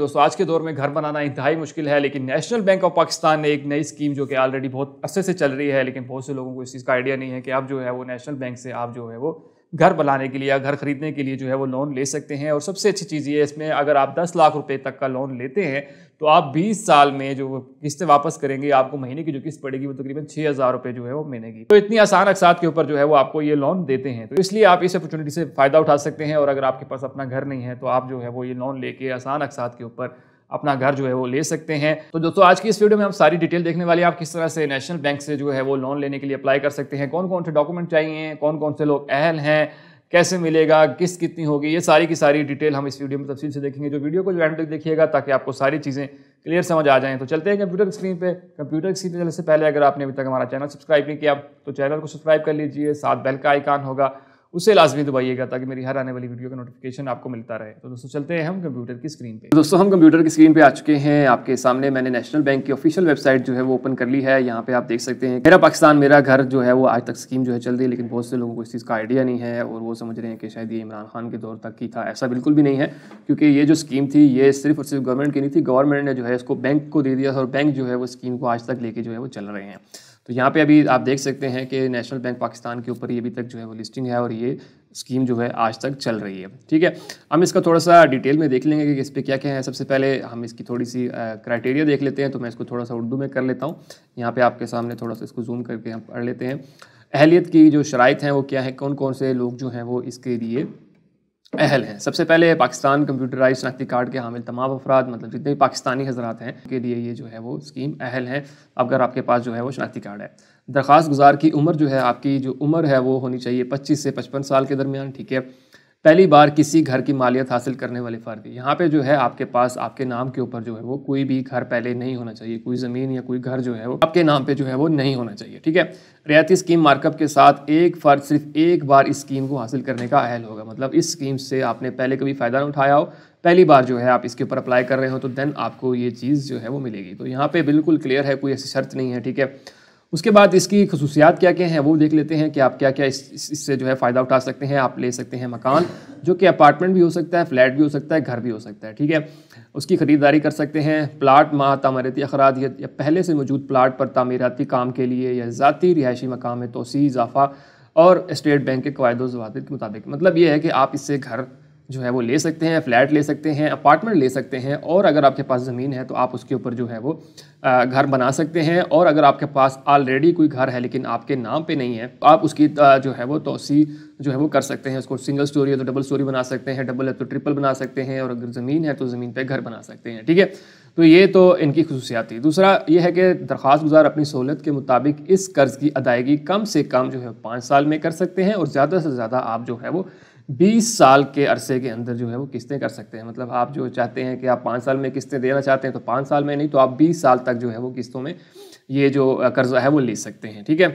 दोस्तों आज के दौर में घर बनाना इंतहाई मुश्किल है लेकिन नेशनल बैंक ऑफ पाकिस्तान ने एक नई स्कीम जो कि ऑलरेडी बहुत अच्छे से चल रही है लेकिन बहुत से लोगों को इस चीज़ का आइडिया नहीं है कि आप जो है वो नेशनल बैंक से आप जो है वो घर बनाने के लिए या घर खरीदने के लिए जो है वो लोन ले सकते हैं और सबसे अच्छी चीज़ ये इसमें अगर आप 10 लाख रुपए तक का लोन लेते हैं तो आप 20 साल में जो किस्तें वापस करेंगे आपको महीने की जो किस्त पड़ेगी वो तकरीबन छः हज़ार रुपये जो है वो महीने की तो इतनी आसान अकसात के ऊपर जो है वो आपको ये लोन देते हैं तो इसलिए आप इस अपॉर्चुनिटी से फ़ायदा उठा सकते हैं और अगर आपके पास अपना घर नहीं है तो आप जो है वो ये लोन लेके आसान अकसात के ऊपर अपना घर जो है वो ले सकते हैं तो दोस्तों आज की इस वीडियो में हम सारी डिटेल देखने वाले हैं आप किस तरह से नेशनल बैंक से जो है वो लोन लेने के लिए अप्लाई कर सकते हैं कौन कौन से डॉक्यूमेंट चाहिए कौन कौन से लोग अहल हैं कैसे मिलेगा किस कितनी होगी ये सारी की सारी डिटेल हम इस वीडियो में तफसील से देखेंगे जो वीडियो को जो एंड तक देखिएगा ताकि आपको सारी चीज़ें क्लियर समझ आ जाएं तो चलते हैं कंप्यूटर स्क्रीन पे कंप्यूटर स्क्रीन पे चलने से पहले अगर आपने अभी तक हमारा चैनल सब्सक्राइब नहीं किया तो चैनल को सब्सक्राइब कर लीजिए साथ बेल का आइकान होगा उसे लाजमी दबाइएगा ताकि मेरी हर आने वाली वीडियो का नोटिफिकेशन आपको मिलता रहे तो दोस्तों चलते हैं हम कंप्यूटर की स्क्रीन पे दोस्तों हम कंप्यूटर की स्क्रीन पे आ चुके हैं आपके सामने मैंने नेशनल बैंक की ऑफिशियल वेबसाइट जो है वो ओपन कर ली है यहाँ पे आप देख सकते हैं मेरा पाकिस्तान मेरा घर जो है वो आज तक स्कीम जो है चल रही है लेकिन बहुत से लोगों को इस चीज़ का आइडिया नहीं है और वो समझ रहे हैं कि शायद ये इमरान खान के दौर तक की था ऐसा बिल्कुल भी नहीं है क्योंकि ये जो स्कीम थी ये सिर्फ और सिर्फ गवर्नमेंट की नहीं थी गवर्नमेंट ने जो है इसको बैंक को दे दिया और बैंक जो है वो स्कीम को आज तक लेके जो है वो चल रहे हैं तो यहाँ पे अभी आप देख सकते हैं कि नेशनल बैंक पाकिस्तान के ऊपर ये अभी तक जो है वो लिस्टिंग है और ये स्कीम जो है आज तक चल रही है ठीक है हम इसका थोड़ा सा डिटेल में देख लेंगे कि इस पर क्या क्या है सबसे पहले हम इसकी थोड़ी सी क्राइटेरिया देख लेते हैं तो मैं इसको थोड़ा सा उर्दू में कर लेता हूँ यहाँ पर आपके सामने थोड़ा सा इसको जूम करके हम पढ़ लेते हैं अहलियत की जो शराइ हैं वो क्या है कौन कौन से लोग जो हैं वो इसके लिए अहल हैं सबसे पहले पाकिस्तान कंप्यूटराइज शनाख्ती कार्ड के हामिल तमाम अफराद मतलब जितने भी पाकिस्तानी हजरात हैं के लिए ये जो है वो स्कीम अहल है अगर आपके पास जो है वो शनाख्ती कार्ड है दरख्वास्त गुजार की उम्र जो है आपकी जो उम्र है वो होनी चाहिए पच्चीस से पचपन साल के दरमियान ठीक है पहली बार किसी घर की मालियत हासिल करने वाले फ़र्द यहाँ पे जो है आपके पास आपके नाम के ऊपर जो है वो कोई भी घर पहले नहीं होना चाहिए कोई ज़मीन या कोई घर जो है वो आपके नाम पे जो है वो नहीं होना चाहिए ठीक है रियायती स्कीम मार्कअप के साथ एक फ़र्द सिर्फ एक बार इस स्कीम को हासिल करने का अहल होगा मतलब इस स्कीम से आपने पहले कभी फ़ायदा ना उठाया हो पहली बार जो है आप इसके ऊपर अप्लाई कर रहे हो तो देन आपको ये चीज़ जो है वो मिलेगी तो यहाँ पर बिल्कुल क्लियर है कोई ऐसी शर्त नहीं है ठीक है उसके बाद इसकी खसूसियात क्या क्या हैं वो देख लेते हैं कि आप क्या क्या इससे इस, जो है फ़ायदा उठा सकते हैं आप ले सकते हैं मकान जो कि अपार्टमेंट भी हो सकता है फ्लैट भी हो सकता है घर भी हो सकता है ठीक है उसकी ख़रीदारी कर सकते हैं प्लाट माह तमीरती अखराज या पहले से मौजूद प्लाट पर तमीराती काम के लिए या ज़ाती रिहायशी मकाम में तोसी इजाफा और इस्टेट बैंक के कवायद वादे के मुताबिक मतलब ये है कि आप इससे घर जो है वो ले सकते हैं फ्लैट ले सकते हैं अपार्टमेंट ले सकते हैं और अगर आपके पास ज़मीन है तो आप उसके ऊपर जो है वो घर बना सकते हैं और अगर आपके पास ऑलरेडी कोई घर है लेकिन आपके नाम पे नहीं है तो आप उसकी जो है वो तोसी जो है वो कर सकते हैं उसको सिंगल स्टोरी है तो डबल स्टोरी बना सकते हैं डबल है तो ट्रिपल बना सकते हैं और अगर ज़मीन है तो ज़मीन पर घर बना सकते हैं ठीक है तो ये तो इनकी खसूसियात थी दूसरा ये है कि दरख्वास्त गुजार अपनी सहूलत के मुताबिक इस कर्ज़ की अदायगी कम से कम जो है पाँच साल में कर सकते हैं और ज़्यादा से ज़्यादा आप जो है वो बीस साल के अरसे के अंदर जो है वो किस्तें कर सकते हैं मतलब आप जो चाहते हैं कि आप पाँच साल में किस्तें देना चाहते हैं तो पाँच साल में नहीं तो आप बीस साल तक जो है वो किस्तों में ये जो कर्जा है वो ले सकते हैं ठीक है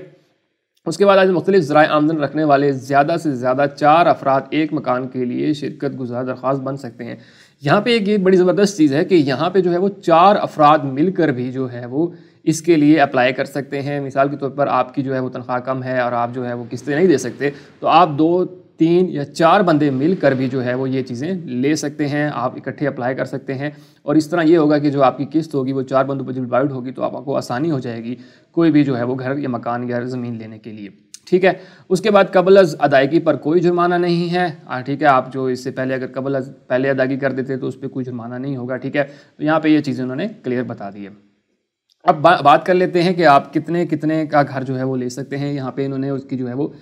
उसके बाद आज मुख्तलिफ ज़रा आमदन रखने वाले ज़्यादा से ज़्यादा चार अफराद एक मकान के लिए शिरकत गुजार दरख्वास्त बन सकते हैं यहाँ पे एक ये बड़ी ज़बरदस्त चीज़ है कि यहाँ पे जो है वो चार अफराद मिलकर भी जो है वो इसके लिए अप्लाई कर सकते हैं मिसाल के तौर पर आपकी जो है वो तनख्वाह कम है और आप जो है वो किस्तें नहीं दे सकते तो आप दो तीन या चार बंदे मिलकर भी जो है वो ये चीज़ें ले सकते हैं आप इकट्ठे अप्लाई कर सकते हैं और इस तरह ये होगा कि जो आपकी किस्त होगी वो चार बंदों पर जब डिवाइड होगी तो आपको आसानी हो जाएगी कोई भी जो है वो घर या मकान या ज़मीन लेने के लिए ठीक है उसके बाद कबल अज अदायगी पर कोई जुर्माना नहीं है ठीक है आप जो इससे पहले अगर कबल अज पहले अदायगी कर देते तो उस पर कोई जुर्माना नहीं होगा ठीक है तो यहाँ पर ये चीज़ें उन्होंने क्लियर बता दी है अब बा, बात कर लेते हैं कि आप कितने कितने का घर जो है वो ले सकते हैं यहाँ पे इन्होंने उसकी जो है वो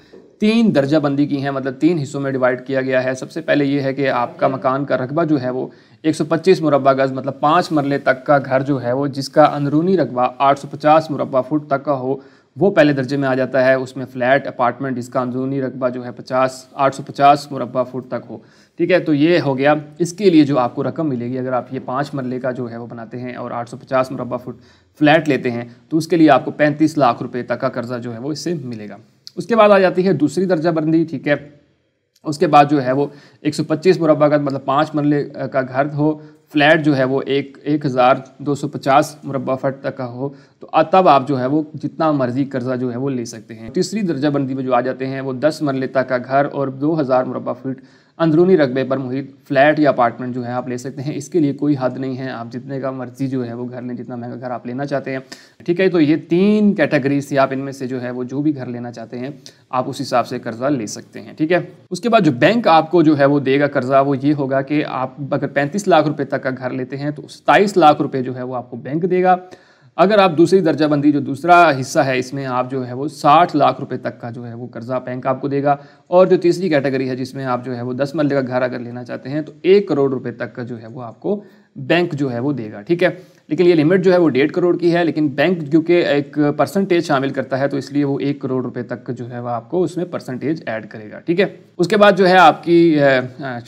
तीन दर्जाबंदी की हैं मतलब तीन हिस्सों में डिवाइड किया गया है सबसे पहले ये है कि आपका हम्म। मकान का रकबा जो है वो 125 मुरबा गज़ मतलब पाँच मरले तक का घर जो है वो जिसका अंदरूनी रकबा 850 मुरबा फुट तक का हो वो पहले दर्जे में आ जाता है उसमें फ्लैट अपार्टमेंट जिसका अंदरूनी रकबा जो है 50 850 मुरबा फुट तक हो ठीक है तो ये हो गया इसके लिए जो आपको रकम मिलेगी अगर आप ये पाँच मरले का जो है वो बनाते हैं और 850 मुरबा फुट फ्लैट लेते हैं तो उसके लिए आपको पैंतीस लाख रुपये तक का कर्ज़ा जो है वो इससे मिलेगा उसके बाद आ जाती है दूसरी दर्जाबंदी ठीक है उसके बाद जो है वो 125 मुरबा का मतलब पाँच मरले का घर हो फ्लैट जो है वो एक एक हज़ार दो सौ पचास मुरबा फट तक का हो तो तब आप जो है वो जितना मर्जी कर्जा जो है वो ले सकते हैं तीसरी दर्जाबंदी में जो आ जाते हैं वो दस मरले तक का घर और दो हज़ार मुरबा फीट अंदरूनी रकबे पर मुहित फ्लैट या अपार्टमेंट जो है आप ले सकते हैं इसके लिए कोई हद नहीं है आप जितने का मर्जी जो है वो घर लें जितना महंगा घर आप लेना चाहते हैं ठीक है तो ये तीन कैटेगरीज से आप इनमें से जो है वो जो भी घर लेना चाहते हैं आप उस हिसाब से कर्जा ले सकते हैं ठीक है उसके बाद जो बैंक आपको जो है वो देगा कर्जा वो ये होगा कि आप अगर पैंतीस लाख रुपये तक का घर लेते हैं तो सताईस लाख रुपये जो है वो आपको बैंक देगा अगर आप दूसरी दर्जाबंदी जो दूसरा हिस्सा है इसमें आप जो है वो साठ लाख रुपए तक का जो है वो कर्जा बैंक आपको देगा और जो तीसरी कैटेगरी है जिसमें आप जो है वो दस मरल का घर अगर लेना चाहते हैं तो एक करोड़ रुपए तक का जो है वो आपको बैंक जो है वो देगा ठीक है लेकिन ये लिमिट जो है वो डेढ़ करोड़ की है लेकिन बैंक क्योंकि एक परसेंटेज शामिल करता है तो इसलिए वो एक करोड़ रुपए तक जो है वह आपको उसमें परसेंटेज ऐड करेगा ठीक है उसके बाद जो है आपकी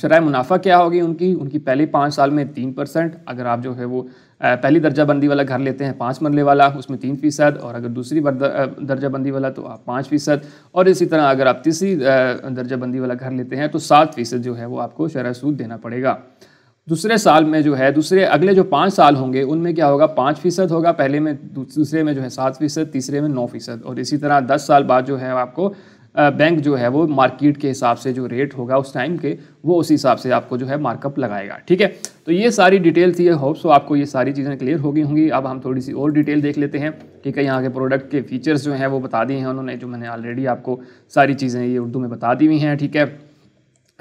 शराय मुनाफा क्या होगी उनकी उनकी पहले पाँच साल में तीन परसेंट अगर आप जो है वो पहली दर्जाबंदी वाला घर लेते हैं पाँच मरले वाला उसमें तीन फ़ीसद और अगर दूसरी दर्जाबंदी वाला तो आप पाँच फ़ीसद और इसी तरह अगर आप तीसरी दर्जाबंदी वाला घर लेते हैं तो सात फ़ीसद जो है वो आपको शरह सूद देना पड़ेगा दूसरे साल में जो है दूसरे अगले जो पाँच साल होंगे उनमें क्या होगा पाँच फ़ीसद होगा पहले में दूसरे में जो है सात फ़ीसद तीसरे में नौ फ़ीसद और इसी तरह दस साल बाद जो है आपको बैंक जो है वो मार्केट के हिसाब से जो रेट होगा उस टाइम के वो उस हिसाब से आपको जो है मार्कअप लगाएगा ठीक है तो ये सारी डिटेल थी होप सो आपको ये सारी चीज़ें क्लियर हो गई होंगी अब हम थोड़ी सी और डिटेल देख लेते हैं ठीक है यहाँ के प्रोडक्ट के फीचर्स जो हैं वो बता दिए हैं उन्होंने जो मैंने ऑलरेडी आपको सारी चीज़ें ये उर्दू में बता दी हुई हैं ठीक है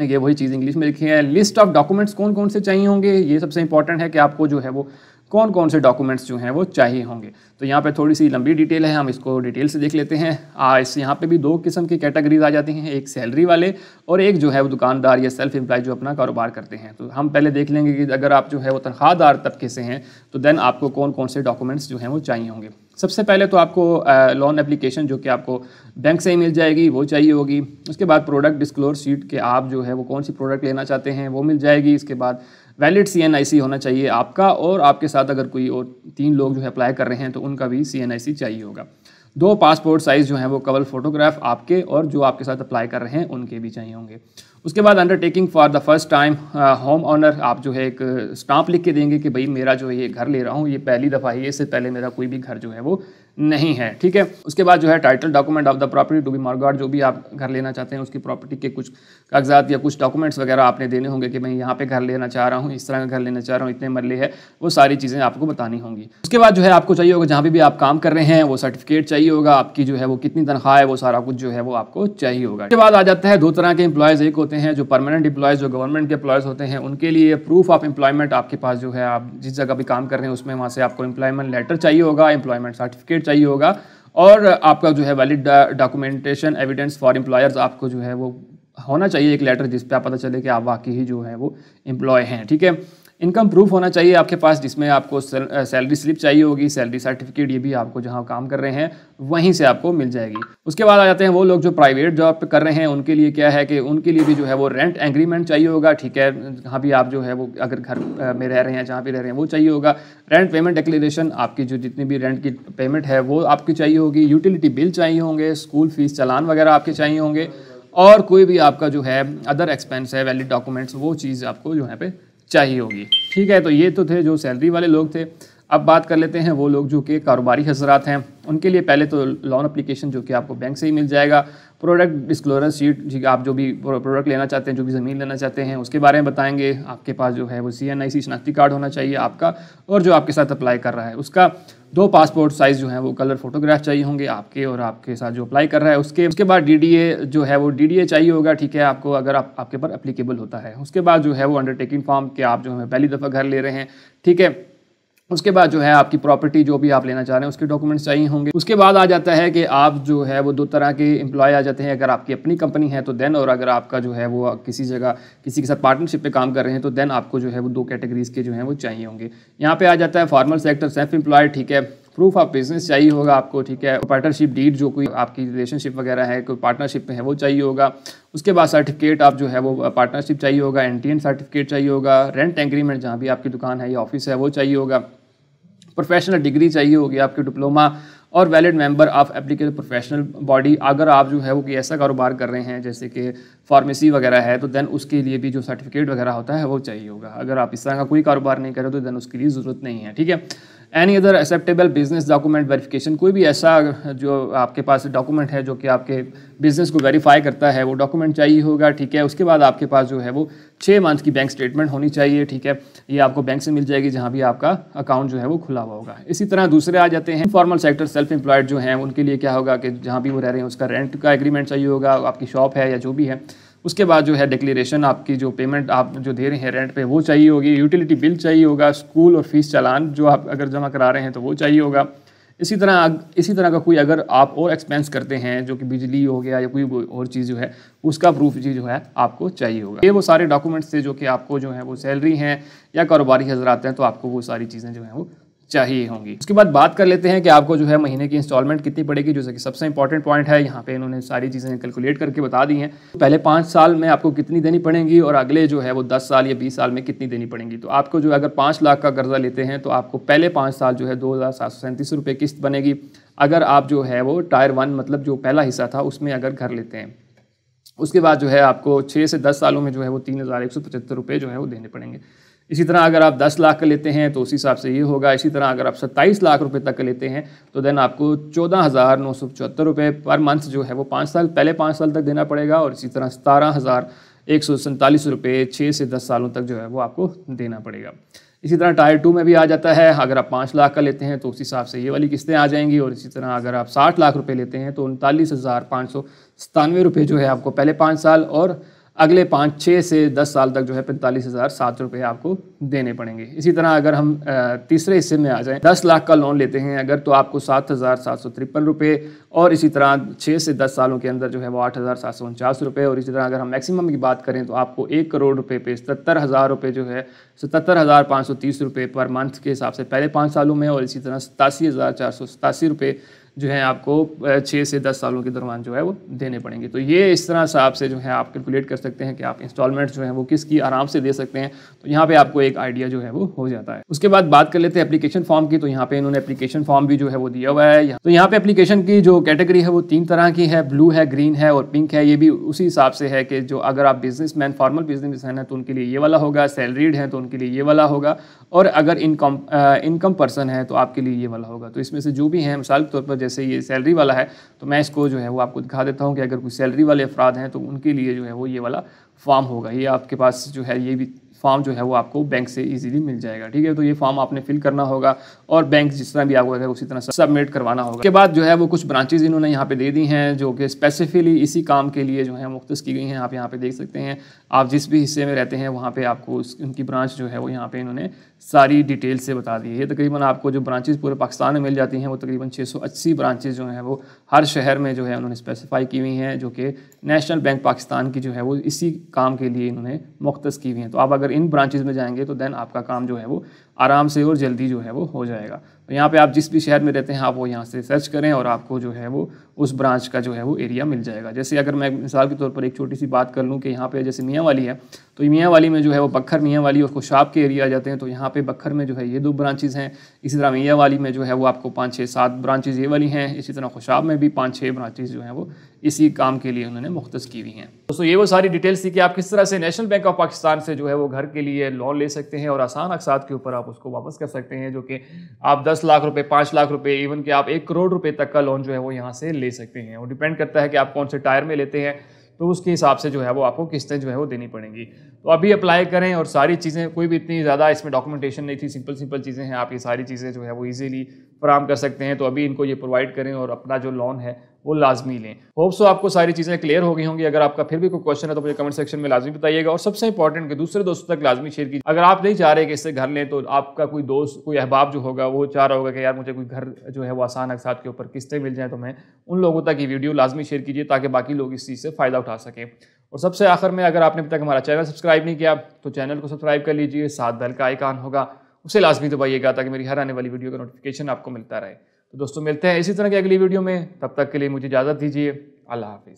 ये वही चीज़ इंग्लिश में लिखी है लिस्ट ऑफ डॉक्यूमेंट्स कौन कौन से चाहिए होंगे ये सबसे इंपॉर्टेंट है कि आपको जो है वो कौन कौन से डॉक्यूमेंट्स जो हैं वो चाहिए होंगे तो यहाँ पे थोड़ी सी लंबी डिटेल है हम इसको डिटेल से देख लेते हैं आ, इस यहाँ पे भी दो किस्म की कैटेगरीज आ जाती हैं एक सैलरी वाले और एक जो है वो दुकानदार या सेल्फ एम्प्लॉय जो अपना कारोबार करते हैं तो हम पहले देख लेंगे कि अगर आप जो है वो तनख्वाहदार तबके से हैं तो देन आपको कौन कौन से डॉक्यूमेंट्स जो हैं वो चाहिए होंगे सबसे पहले तो आपको लोन एप्लीकेशन जो कि आपको बैंक से ही मिल जाएगी वो चाहिए होगी उसके बाद प्रोडक्ट डिस्क्लोर शीट के आप जो है वो कौन सी प्रोडक्ट लेना चाहते हैं वो मिल जाएगी इसके बाद वैलिड सी होना चाहिए आपका और आपके साथ अगर कोई और तीन लोग जो है अप्लाई कर रहे हैं तो उनका भी सी चाहिए होगा दो पासपोर्ट साइज़ जो है वो कवल फोटोग्राफ आपके और जो आपके साथ अप्लाई कर रहे हैं उनके भी चाहिए होंगे उसके बाद undertaking for the first time home owner आप जो है एक स्टाम्प लिख के देंगे कि भाई मेरा जो है ये घर ले रहा हूँ ये पहली दफ़ा है इससे पहले मेरा कोई भी घर जो है वो नहीं है ठीक है उसके बाद जो है title document of the property to be mortgaged जो भी आप घर लेना चाहते हैं उसकी प्रॉपर्टी के कुछ कागजात या कुछ डॉक्यूमेंट्स वगैरह आपने देने होंगे कि मैं यहाँ पे घर लेना चाह रहा हूँ इस तरह का घर लेना चाह रहा हूँ इतने मरले है वो सारी चीज़ें आपको बतानी होंगी उसके बाद जो है आपको चाहिए होगा जहाँ भी, भी आप काम कर रहे हैं वो सर्टिफिकेट चाहिए होगा आपकी जो है वो कितनी तनख्वाह है वो सारा कुछ जो है वो आपको चाहिए होगा उसके बाद आ जाता है दो तरह के इंप्लॉयज़ एक होते हैं जो परमानेंट इंप्लॉयज़ जो गवर्नमेंट के इंप्लॉयज होते हैं उनके लिए प्रूफ ऑफ एम्प्लॉयमेंट आपके पास जो है आप जिस जगह भी काम कर रहे हैं उसमें वहाँ से आपको इंप्लॉयमेंट लेटर चाहिए होगा एम्प्लॉयमेंट सर्टिफिकेट चाहिए होगा और आपका जो है valid documentation evidence for employers आपको जो है वो होना चाहिए एक लेटर जिस पे आप पता चले कि आप वाकई ही जो है वो एम्प्लॉय हैं ठीक है इनकम प्रूफ होना चाहिए आपके पास जिसमें आपको सैलरी स्लिप चाहिए होगी सैलरी सर्टिफिकेट ये भी आपको जहाँ काम कर रहे हैं वहीं से आपको मिल जाएगी उसके बाद आ जाते हैं वो लोग जो प्राइवेट जॉब कर रहे हैं उनके लिए क्या है कि उनके लिए भी जो है वो रेंट एग्रीमेंट चाहिए होगा ठीक है जहाँ भी आप जो है वो अगर घर में रह रहे हैं जहाँ भी रह रहे हैं वो चाहिए होगा रेंट पेमेंट डिक्लेरेशन आपकी जो जितनी भी रेंट की पेमेंट है वो आपकी चाहिए होगी यूटिलिटी बिल चाहिए होंगे स्कूल फीस चलान वगैरह आपके चाहिए होंगे और कोई भी आपका जो है अदर एक्सपेंस है वैलिड डॉक्यूमेंट्स वो चीज़ आपको जो है पे चाहिए होगी ठीक है तो ये तो थे जो सैलरी वाले लोग थे अब बात कर लेते हैं वो लोग जो कि कारोबारी हजरात हैं उनके लिए पहले तो लोन अप्लीकेशन जो कि आपको बैंक से ही मिल जाएगा प्रोडक्ट डिस्क्लोरेंस शीट जी आप जो भी प्रोडक्ट लेना चाहते हैं जो भी ज़मीन लेना चाहते हैं उसके बारे में बताएंगे आपके पास जो है वो सी एन आई सी शनाख्ती कार्ड होना चाहिए आपका और जो आपके साथ अप्लाई कर रहा है उसका दो पासपोर्ट साइज़ जो है वो कलर फोटोग्राफ चाहिए होंगे आपके और आपके साथ जो अप्लाई कर रहा है उसके उसके बाद डीडीए जो है वो डीडीए चाहिए होगा ठीक है आपको अगर आप, आपके पर अप्लीकेबल होता है उसके बाद जो है वो अंडरटेकिंग फॉर्म के आप जो है पहली दफ़ा घर ले रहे हैं ठीक है उसके बाद जो है आपकी प्रॉपर्टी जो भी आप लेना चाह रहे हैं उसके डॉक्यूमेंट्स चाहिए होंगे उसके बाद आ जाता है कि आप जो है वो दो तरह के एम्प्लॉय आ जाते हैं अगर आपकी अपनी कंपनी है तो देन और अगर आपका जो है वो किसी जगह किसी के साथ पार्टनरशिप पे काम कर रहे हैं तो देन आपको जो है वो दो कैटेगरीज के जो हैं वो चाहिए होंगे यहाँ पर आ जाता है फॉर्मल सेक्टर सेल्फ एम्प्लॉय ठीक है प्रूफ ऑफ बिजनेस चाहिए होगा आपको ठीक है पार्टनरशिप डीड जो कोई आपकी रिलेशनशिप वगैरह है कोई पार्टनरशिप में है वो चाहिए होगा उसके बाद सर्टिफिकेट आप जो है वो पार्टनरशिप चाहिए होगा एन सर्टिफिकेट चाहिए होगा रेंट एग्रीमेंट जहाँ भी आपकी दुकान है या ऑफिस है वो चाहिए होगा प्रोफेशनल डिग्री चाहिए होगी आपके डिप्लोमा और valid member of applicable professional body अगर आप जो है वो कि ऐसा कारोबार कर रहे हैं जैसे कि फार्मेसी वगैरह है तो देन उसके लिए भी जो सर्टिफिकेट वगैरह होता है वो चाहिए होगा अगर आप इस तरह का कोई कारोबार नहीं कर रहे तो देन उसके लिए ज़रूरत नहीं है ठीक है any other acceptable business document verification कोई भी ऐसा जो आपके पास डॉक्यूमेंट है जो कि आपके बिजनेस को वेरीफाई करता है वो डॉक्यूमेंट चाहिए होगा ठीक है उसके बाद आपके पास जो है वो छः मंथ की बैंक स्टेटमेंट होनी चाहिए ठीक है ये आपको बैंक से मिल जाएगी जहाँ भी आपका अकाउंट जो है वो खुला हुआ होगा इसी तरह दूसरे आ जाते हैं फॉर्मल सेक्टर सेल्फ एम्प्लॉयड जो हैं उनके लिए क्या होगा कि जहाँ भी वो रह रहे हैं उसका रेंट का एग्रीमेंट चाहिए होगा आपकी शॉप है या जो भी है उसके बाद जो है डिक्लेरेशन आपकी जो पेमेंट आप जो दे रहे हैं रेंट पे वो चाहिए होगी यूटिलिटी बिल चाहिए होगा स्कूल और फीस चालान जो आप अगर जमा करा रहे हैं तो वो चाहिए होगा इसी तरह इसी तरह का कोई अगर आप और एक्सपेंस करते हैं जो कि बिजली हो गया या कोई और चीज़ जो है उसका प्रूफ जी जो है आपको चाहिए होगा ये वो सारे डॉक्यूमेंट्स थे जो कि आपको जो है वो सैलरी हैं या कारोबारी हजरात हैं तो आपको वो सारी चीज़ें जो हैं वो चाहिए होंगी उसके बाद बात कर लेते हैं कि आपको जो है महीने की इंस्टॉलमेंट कितनी पड़ेगी जो कि सबसे इंपॉर्टेंट पॉइंट है यहाँ पे इन्होंने सारी चीज़ें कैलकुलेट करके बता दी हैं पहले पाँच साल में आपको कितनी देनी पड़ेंगी और अगले जो है वो दस साल या बीस साल में कितनी देनी पड़ेगी तो आपको जो अगर पाँच लाख का कर्जा लेते हैं तो आपको पहले पाँच साल जो है दो हज़ार सात सौ सैंतीस रुपये किस्त बनेगी अगर आप जो है वो टायर वन मतलब जो पहला हिस्सा था उसमें अगर घर लेते हैं उसके बाद जो है आपको छः से दस सालों में जो है वो तीन हज़ार एक सौ पचहत्तर रुपये जो है वो देने पड़ेंगे इसी तरह अगर आप 10 लाख का लेते हैं तो उसी हिसाब से ये होगा इसी तरह अगर आप 27 लाख रुपए तक का लेते हैं तो देन आपको चौदह हज़ार नौ सौ चौहत्तर रुपये पर मंथ जो है वो पाँच साल पहले पाँच साल तक देना पड़ेगा और इसी तरह सतारह हज़ार एक सौ सैंतालीस रुपये छः से दस सालों तक जो है वो आपको देना पड़ेगा इसी तरह टायर टू में भी आ जाता है अगर आप पाँच लाख का लेते हैं तो उस हिसाब से ये वाली किस्तें आ जाएंगी और इसी तरह अगर आप साठ लाख रुपये लेते हैं तो उनतालीस हज़ार पाँच सौ सतानवे रुपये जो है आपको पहले पाँच साल और अगले पाँच छः से दस साल तक जो है पैंतालीस हज़ार सात रुपये आपको देने पड़ेंगे इसी तरह अगर हम तीसरे हिस्से में आ जाएं दस लाख का लोन लेते हैं अगर तो आपको सात हज़ार सात सौ तिरपन रुपये और इसी तरह छः से दस सालों के अंदर जो है वो आठ हज़ार सात सौ उनचास रुपये और इसी तरह अगर हम मैक्सिमम की बात करें तो आपको एक करोड़ रुपये पे सतर हज़ार रुपये जो है सतर हज़ार पाँच सौ तीस रुपये पर मंथ के हिसाब से पहले पाँच सालों में और इसी तरह सतासी हज़ार चार सौ सतासी रुपये जो है आपको छः से दस सालों के दौरान जो है वो देने पड़ेंगे तो ये इस तरह से आपसे जो है आप कैलकुलेट कर सकते हैं कि आप इंस्टॉलमेंट्स जो है वो किसकी आराम से दे सकते हैं तो यहाँ पे आपको एक आइडिया जो है वो हो जाता है उसके बाद बात कर लेते हैं एप्लीकेशन फॉर्म की तो यहाँ पे इन्होंने एप्लीकेशन फॉर्म भी जो है वो दिया हुआ है तो यहाँ पे एप्लीकेशन की जो कैटेगरी है वो तीन तरह की है ब्लू है ग्रीन है और पिंक है ये भी उसी हिसाब से है कि जो अगर आप बिजनेसमैन फॉर्मल बिजनेसमैन है तो उनके लिए ये वाला होगा सैलरीड है तो उनके लिए ये वाला होगा और अगर इनकम इनकम पर्सन है तो आपके लिए ये वाला होगा तो इसमें से जो भी है मिसाल के तौर पर जैसे ये सैलरी वाला है तो मैं इसको जो है वो आपको दिखा देता हूँ कि अगर कोई सैलरी वाले अफराद हैं तो उनके लिए जो है वो ये वाला फॉर्म होगा ये आपके पास जो है ये भी फॉर्म जो है वो आपको बैंक से इजीली मिल जाएगा ठीक है तो ये फॉर्म आपने फिल करना होगा और बैंक जिस तरह भी आपको है उसी तरह सबमिट करवाना होगा उसके बाद जो है वो कुछ ब्रांचेज इन्होंने यहाँ पे दे दी हैं जो कि स्पेसिफिकली इसी काम के लिए जो है मुख्त की गई हैं आप यहाँ पे देख सकते हैं आप जिस भी हिस्से में रहते हैं वहाँ पर आपको उनकी ब्रांच जो है वो यहाँ पर इन्होंने सारी डिटेल से बता दी है तकरीबन आपको जो ब्रांचेज़ पूरे पाकिस्तान में मिल जाती हैं वो तकरीबन 680 ब्रांचेज़ जो हैं वो हर शहर में जो है उन्होंने स्पेसिफाई की हुई हैं जो कि नेशनल बैंक पाकिस्तान की जो है वो इसी काम के लिए इन्होंने मुख्त की हुई हैं तो आप अगर इन ब्रांचेज़ में जाएंगे तो दैन आपका काम जो है वो आराम से और जल्दी जो है वो हो जाएगा तो यहाँ पे आप जिस भी शहर में रहते हैं आप वो यहाँ से सर्च करें और आपको जो है वो उस ब्रांच का जो है वो एरिया मिल जाएगा जैसे अगर मैं मिसाल के तौर पर एक छोटी सी बात कर लूँ कि यहाँ पे जैसे मियाँ वाली है तो मियाँ वाली में जो है वो बखर मियाँ वाली और खुशाब के एरिया आ जाते हैं तो यहाँ पे बखर में जो है ये दो ब्रांचेज हैं इसी तरह मियाँ वाली में जो है वो आपको पाँच छः सात ब्रांचेज ये वाली हैं इसी तरह खुशाब में भी पाँच छः ब्रांचेज जो हैं वो इसी काम के लिए उन्होंने मुख्त की हुई हैं दोस्तों ये वो सारी डिटेल्स थी कि आप किस तरह से नेशनल बैंक ऑफ पाकिस्तान से जो है वो घर के लिए लोन ले सकते हैं और आसान अकसात के ऊपर आप उसको वापस कर सकते हैं जो कि आप दस लाख रुपये पाँच लाख रुपये इवन कि आप एक करोड़ रुपये तक का लोन जो है वो यहाँ से ले सकते हैं और डिपेंड करता है कि आप कौन से टायर में लेते हैं तो उसके हिसाब से जो है वो आपको किस्तें जो है वो देनी पड़ेंगी तो अभी अप्लाई करें और सारी चीज़ें कोई भी इतनी ज़्यादा इसमें डॉक्यूमेंटेशन नहीं थी सिंपल सिंपल चीज़ें हैं आप ये सारी चीज़ें जो है वो ईजिली फ्राहम कर सकते हैं तो अभी इनको ये प्रोवाइड करें और अपना जो लोन है वो लाजमी लें होप सो आपको सारी चीज़ें क्लियर हो गई होंगी अगर आपका फिर भी कोई क्वेश्चन है तो मुझे कमेंट सेक्शन में लाजमी बताइएगा और सबसे इंपॉर्टेंट कि दूसरे दोस्तों तक लाजमी शेयर कीजिए अगर आप नहीं चाह रहे कि इससे घर लें तो आपका कोई दोस्त कोई अहबाब जो होगा वो चाह रहा होगा कि यार मुझे कोई घर जो है वो आसान अकसात के ऊपर किस्तें मिल जाएँ तो मैं उन लोगों तक ये वीडियो लाजमी शेयर कीजिए ताकि बाकी लोग इस चीज़ से फ़ायदा उठा सकें और सबसे आखिर में अगर आपने अभी तक हमारा चैनल सब्सक्राइब नहीं किया तो चैनल को सब्सक्राइब कर लीजिए साथ बेल का आइकान होगा उसे लाजमी दबाइएगा ताकि मेरी हर आने वाली वीडियो का नोटिफिकेशन आपको मिलता रहे तो दोस्तों मिलते हैं इसी तरह की अगली वीडियो में तब तक के लिए मुझे इजाज़त दीजिए अल्लाह हाफिज़